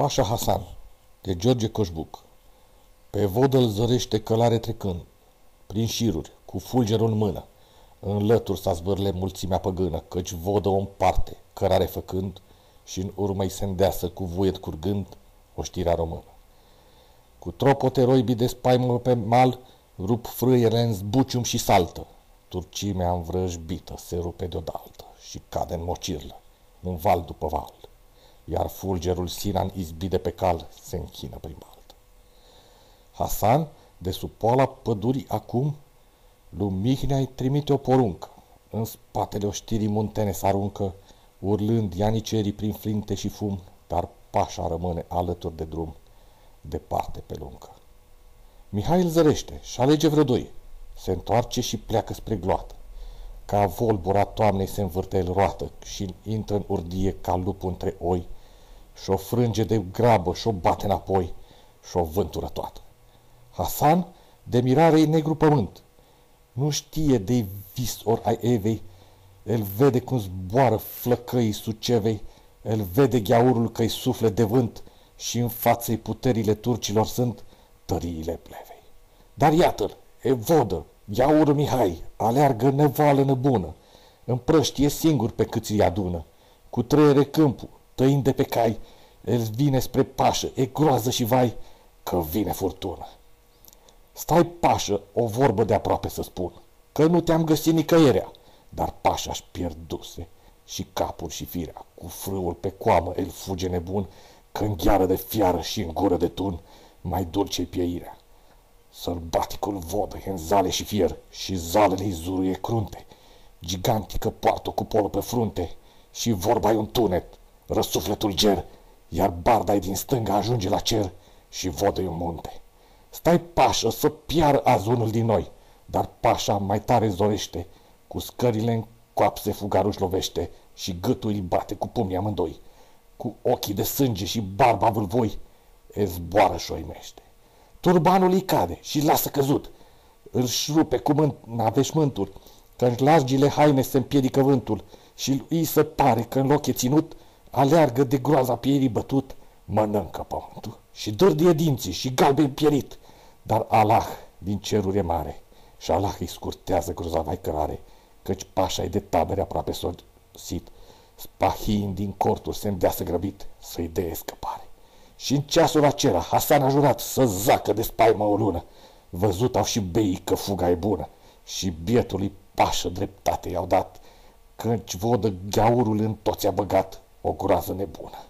Pașa Hasan de George Coșbuc Pe vodă îl zărește călare trecând, prin șiruri, cu fulgerul în mână. În lături s-a zbârle mulțimea păgână, căci vodă o parte, cărare făcând, și în urmă îi îndeasă cu vuiet curgând știrea română. Cu tropote roibii de spaimă pe mal, rup frâiele în zbucium și saltă. Turcimea învrăjbită se rupe deodată și cade în mocirlă, în val după val iar fulgerul Sinan izbide pe cal se închină prin baltă. Hasan, de sub poala pădurii acum, lui Mihnea îi trimite o poruncă. În spatele oștirii muntene s-aruncă, urlând ianicerii prin flinte și fum, dar pașa rămâne alături de drum, departe pe luncă. Mihail zărește și alege vreo doi. Se întoarce și pleacă spre gloată. Ca volbura toamnei se învârte el roată și intră în urdie ca lup între oi, și o frânge de grabă și o bate înapoi și o vântură toată. Hasan, de mirare, e negru pământ. Nu știe de vis ori ai Evei, el vede cum zboară flăcăii sucevei, el vede gheaurul că-i sufle de vânt și în fața puterile turcilor sunt tăriile plevei. Dar iată-l, evodă, gheaur Mihai, aleargă nevoală nebună, împrăștie singur pe câți îi adună, cu treiere câmpul, tăind de pe cai, el vine spre pașă, e groază și vai că vine furtună. Stai pașă, o vorbă de aproape să spun, că nu te-am găsit nicăierea, dar pașa și pierduse și capul și firea, cu frâul pe coamă, el fuge nebun, că în gheară de fiară și în gură de tun, mai dulce-i pieirea. Sălbaticul vodă în zale și fier și zalele-i zuruie crunte, gigantică poartă cu polul pe frunte și vorba un tunet, răsufletul ger, iar barda din stânga ajunge la cer și vodă în munte. Stai pașă să piară azunul din noi, dar pașa mai tare zorește, cu scările în coapse fugarul lovește și gâtul îi bate cu pumnii amândoi. Cu ochii de sânge și barba vâlvoi, e zboară și oimește. Turbanul îi cade și lasă căzut. Îl șrupe cu mâna veșmânturi, că în largile haine se împiedică vântul și îi se pare că în loc e ținut, aleargă de groaza pierii bătut, mănâncă pământul și dârdie dinții și galben pierit. Dar Allah din cerul e mare și Allah îi scurtează grozava cărare, căci pașa de tabere aproape sosit, spahin din cortul se să grăbit să-i dea scăpare. Și în ceasul acela Hasan a jurat să zacă de spaimă o lună, văzut au și beii că fuga e bună și bietului pașă dreptate i-au dat, căci vodă gheaurul în toți a băgat, o groază nebună.